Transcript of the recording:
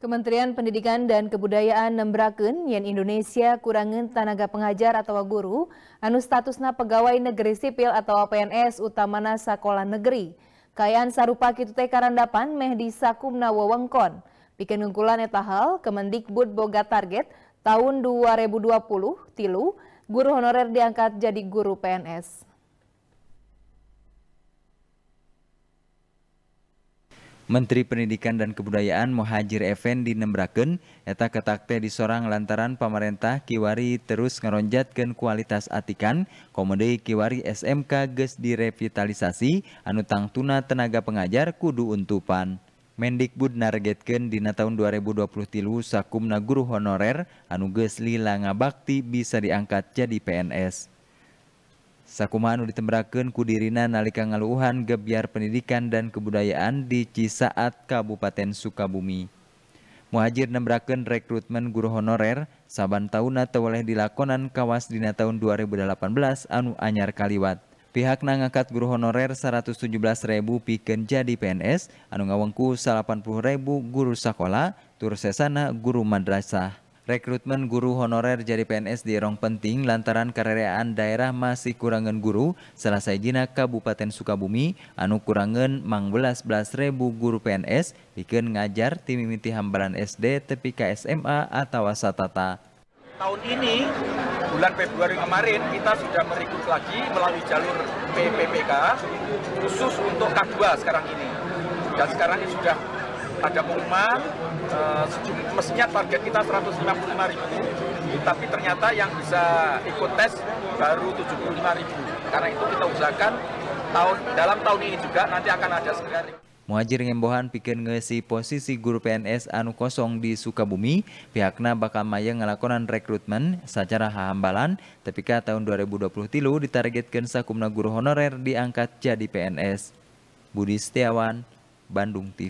Kementerian Pendidikan dan Kebudayaan nembraken yang Indonesia kurangan tenaga pengajar atau guru anu statusna pegawai negeri sipil atau PNS utamana sekolah negeri. Kayaan sarupa kitu teh karandapan meh di sakumna wewengkon. Pikeun ngungkulan eta hal Kemendikbud boga target tahun 2020 tilu guru honorer diangkat jadi guru PNS. Menteri Pendidikan dan Kebudayaan Muhajir Effendi nembraken eta ketakte disorang lantaran pemerintah Kiwari terus ngeronjatkan kualitas atikan komode Kiwari SMK ges direvitalisasi anutang tangtuna tenaga pengajar kudu untupan. Mendikbud nargetkan dina tahun 2020 tilu sakumna guru honorer anu geus lila ngabakti bisa diangkat jadi PNS. Sakumanu ditemberaken kudirina nalika ngaluuhan gebiar pendidikan dan kebudayaan di Cisaat Kabupaten Sukabumi. Muhajir nembraken rekrutmen guru honorer saban atau teweleh dilakonan kawas dina tahun 2018 anu anyar kaliwat. Pihak ngangkat guru honorer 117 ribu jadi PNS anu ngawengku 80 ribu guru sekolah tur sesana guru madrasah. Rekrutmen guru honorer jadi PNS di Rong penting lantaran karyaan daerah masih kurangan guru, selesai jina Kabupaten Sukabumi, anu kurangan mang belas ribu guru PNS, bikin ngajar tim timimiti hambaran SD tepi ke SMA atau satata. Tahun ini, bulan Februari kemarin, kita sudah merekrut lagi melalui jalur PPPK, khusus untuk K2 sekarang ini. Dan sekarang ini sudah ada pengumuman uh, eh, mestinya target kita 165 ribu tapi ternyata yang bisa ikut tes baru 75 ribu karena itu kita usahakan tahun dalam tahun ini juga nanti akan ada segera Muhajir Ngembohan pikir ngesi posisi guru PNS anu kosong di Sukabumi, Pihaknya bakal maya ngelakonan rekrutmen secara hambalan, tapi ke tahun 2020 tilu ditargetkan sakumna guru honorer diangkat jadi PNS. Budi Setiawan, Bandung TV.